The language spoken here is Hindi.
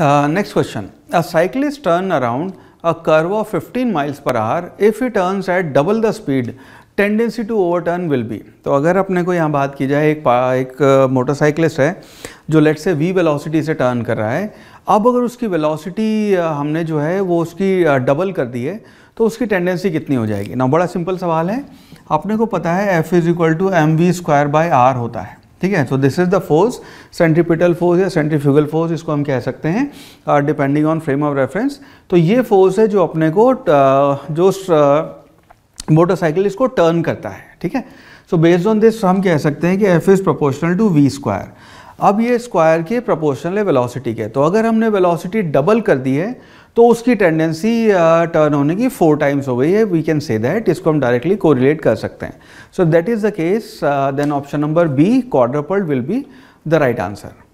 next question a cyclist turn around a curve of 15 miles per hour if he turns at double the speed tendency to overturn will be तो अगर अपने को यहाँ बात की जाए एक एक मोटरसाइकिलिस्ट uh, है जो लेट से वी वेलोसिटी से टर्न कर रहा है अब अगर उसकी वेलोसिटी uh, हमने जो है वो उसकी डबल uh, कर दी है तो उसकी टेंडेंसी कितनी हो जाएगी ना बड़ा सिंपल सवाल है अपने को पता है F is equal to M V square by R होता है ठीक है so this is the force centripetal force या सेंट्रीफ्यूगल फोर्स इसको हम कह सकते हैं depending on frame of reference तो ये फोर्स है जो अपने को uh, जो मोटरसाइकिल uh, इसको टर्न करता है ठीक है सो बेस्ड ऑन दिस हम कह सकते हैं कि F is proportional to V square अब ये स्क्वायर के प्रोपोर्शनल है वेलोसिटी के तो अगर हमने वेलोसिटी डबल कर दी है तो उसकी टेंडेंसी टर्न uh, होने की फोर टाइम्स हो गई है वी कैन से दैट इसको हम डायरेक्टली कोरिलेट कर सकते हैं so that is the case then option number B quadrupled will be the right answer